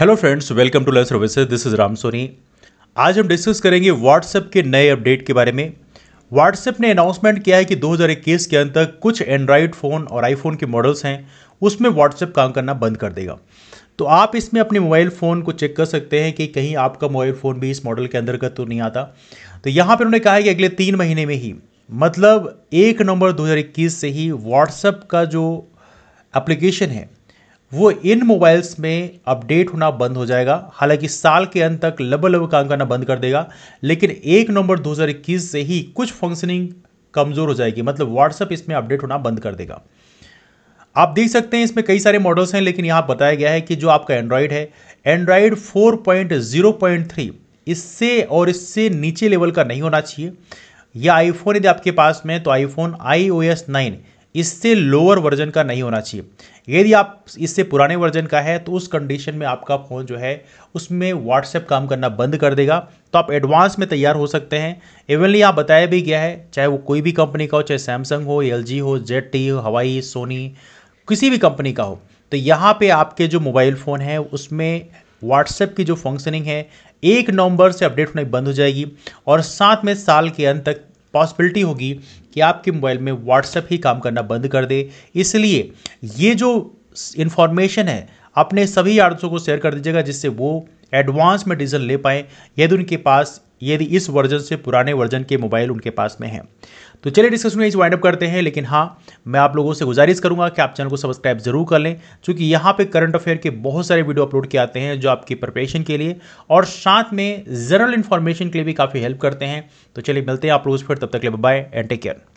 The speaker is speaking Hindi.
hello friends welcome to learn services this is Ram Soni आज हम डिस्कस करेंगे व्हाट्सएप के नए अपडेट के बारे में व्हाट्सएप ने अनाउंसमेंट किया है कि 2021 के अंत तक कुछ एंड्रॉयड फ़ोन और आईफोन के मॉडल्स हैं उसमें व्हाट्सएप काम करना बंद कर देगा तो आप इसमें अपने मोबाइल फ़ोन को चेक कर सकते हैं कि कहीं आपका मोबाइल फ़ोन भी इस मॉडल के अंतर्गत तो नहीं आता तो यहाँ पर उन्होंने कहा है कि अगले तीन महीने में ही मतलब एक नवंबर 2021 से ही व्हाट्सएप का जो एप्लीकेशन है वो इन मोबाइल्स में अपडेट होना बंद हो जाएगा हालांकि साल के अंत तक लब लब काम करना बंद कर देगा लेकिन एक नवंबर 2021 से ही कुछ फंक्शनिंग कमज़ोर हो जाएगी मतलब व्हाट्सअप इसमें अपडेट होना बंद कर देगा आप देख सकते हैं इसमें कई सारे मॉडल्स हैं लेकिन यहाँ बताया गया है कि जो आपका एंड्रॉयड है एंड्रॉयड 4.0.3 इससे और इससे नीचे लेवल का नहीं होना चाहिए या आईफोन यदि आपके पास में तो iPhone I O S nine इससे लोअर वर्जन का नहीं होना चाहिए यदि आप इससे पुराने वर्जन का है तो उस कंडीशन में आपका फ़ोन जो है उसमें व्हाट्सएप काम करना बंद कर देगा तो आप एडवांस में तैयार हो सकते हैं इवनली आप बताया भी गया है चाहे वो कोई भी कंपनी का हो चाहे सैमसंग हो एल हो जेड टी हवाई सोनी किसी भी कंपनी का हो तो यहाँ पर आपके जो मोबाइल फ़ोन है उसमें व्हाट्सएप की जो फंक्शनिंग है एक नवंबर से अपडेट होना बंद हो जाएगी और साथ में साल के अंत तक पॉसिबिलिटी होगी कि आपके मोबाइल में व्हाट्सएप ही काम करना बंद कर दे इसलिए ये जो इन्फॉर्मेशन है अपने सभी यार्ड्सों को शेयर कर दीजिएगा जिससे वो एडवांस में डीजल ले पाएँ यदि उनके पास यदि इस वर्जन से पुराने वर्जन के मोबाइल उनके पास में हैं तो चलिए डिस्कशन में इस वाइंड अप करते हैं लेकिन हाँ मैं आप लोगों से गुजारिश करूंगा कि आप चैनल को सब्सक्राइब जरूर कर लें क्योंकि यहाँ पे करंट अफेयर के बहुत सारे वीडियो अपलोड किए आते हैं जो आपकी प्रिपरेशन के लिए और साथ में जनरल इन्फॉर्मेशन के लिए भी काफ़ी हेल्प करते हैं तो चलिए मिलते हैं आप लोगों से फिर तब तक ले बाय एंड टेक केयर